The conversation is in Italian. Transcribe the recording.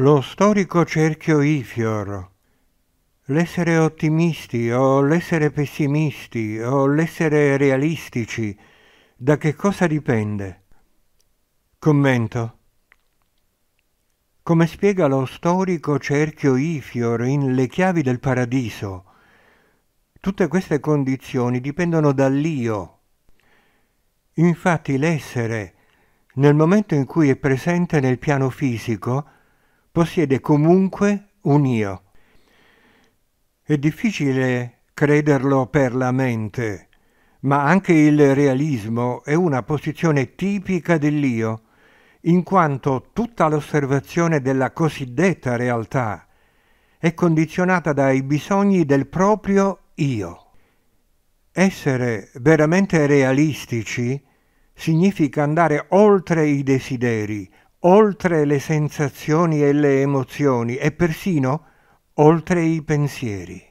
lo storico cerchio Ifior, l'essere ottimisti o l'essere pessimisti o l'essere realistici, da che cosa dipende? Commento. Come spiega lo storico cerchio Ifior in Le chiavi del paradiso, tutte queste condizioni dipendono dall'io. Infatti l'essere, nel momento in cui è presente nel piano fisico, possiede comunque un io. È difficile crederlo per la mente, ma anche il realismo è una posizione tipica dell'io, in quanto tutta l'osservazione della cosiddetta realtà è condizionata dai bisogni del proprio io. Essere veramente realistici significa andare oltre i desideri, oltre le sensazioni e le emozioni e persino oltre i pensieri.